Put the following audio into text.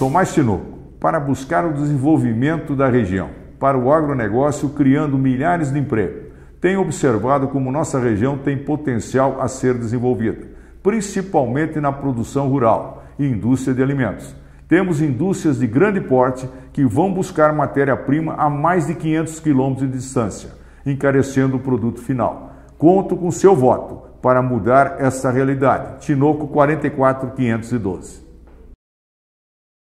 Sou mais Tinoco, para buscar o desenvolvimento da região, para o agronegócio, criando milhares de empregos. Tenho observado como nossa região tem potencial a ser desenvolvida, principalmente na produção rural e indústria de alimentos. Temos indústrias de grande porte que vão buscar matéria-prima a mais de 500 quilômetros de distância, encarecendo o produto final. Conto com seu voto para mudar essa realidade. Tinoco 44512.